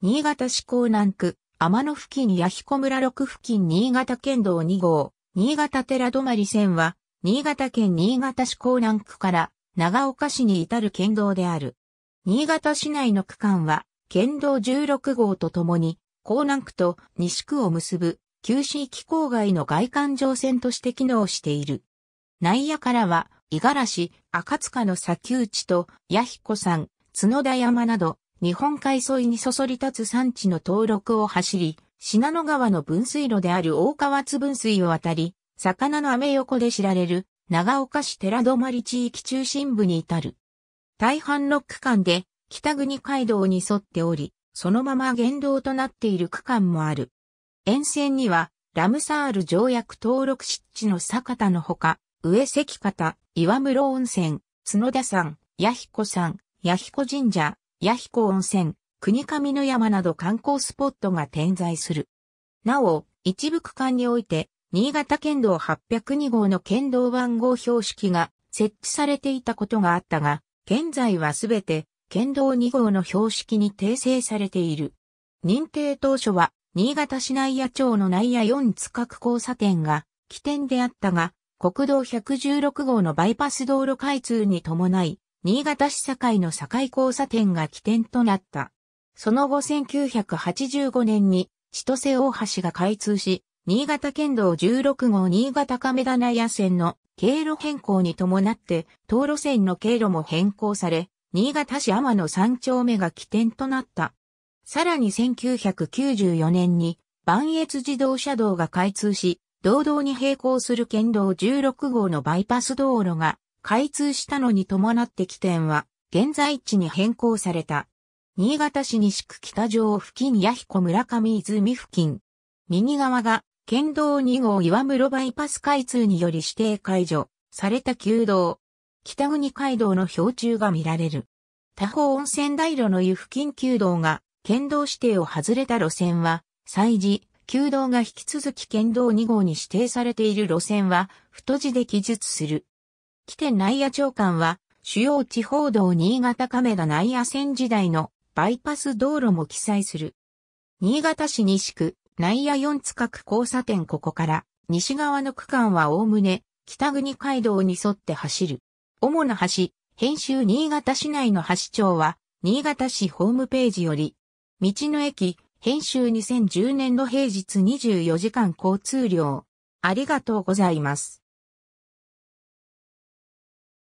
新潟市港南区、天野付近八彦村6付近新潟県道2号、新潟寺泊線は、新潟県新潟市港南区から長岡市に至る県道である。新潟市内の区間は、県道16号とともに、港南区と西区を結ぶ、旧市域郊外の外環状線として機能している。内野からは、五十嵐、赤塚の砂丘地と、八彦山、角田山など、日本海沿いにそそり立つ山地の登録を走り、信濃川の分水路である大川津分水を渡り、魚の飴横で知られる長岡市寺泊地域中心部に至る。大半の区間で北国街道に沿っており、そのまま原道となっている区間もある。沿線には、ラムサール条約登録湿地の坂田のほか、上関方、岩室温泉、角田山、弥彦山、弥彦神社、弥彦温泉、国上の山など観光スポットが点在する。なお、一部区間において、新潟県道802号の県道番号標識が設置されていたことがあったが、現在はすべて県道2号の標識に訂正されている。認定当初は、新潟市内野町の内野4つ角交差点が起点であったが、国道116号のバイパス道路開通に伴い、新潟市境の境交差点が起点となった。その後1985年に千歳大橋が開通し、新潟県道16号新潟亀田内野線の経路変更に伴って道路線の経路も変更され、新潟市天野三丁目が起点となった。さらに1994年に磐越自動車道が開通し、道道に並行する県道16号のバイパス道路が開通したのに伴って起点は、現在地に変更された。新潟市西区北城付近八彦村上泉付近。右側が、県道2号岩室バイパス開通により指定解除された旧道。北国街道の標柱が見られる。他方温泉大路の湯付近旧道が、県道指定を外れた路線は、祭事、旧道が引き続き県道2号に指定されている路線は、太字で記述する。来て内野長官は、主要地方道新潟亀田内野線時代のバイパス道路も記載する。新潟市西区、内野4つ角交差点ここから、西側の区間はおおむね、北国街道に沿って走る。主な橋、編集新潟市内の橋長は、新潟市ホームページより、道の駅、編集2010年度平日24時間交通量。ありがとうございます。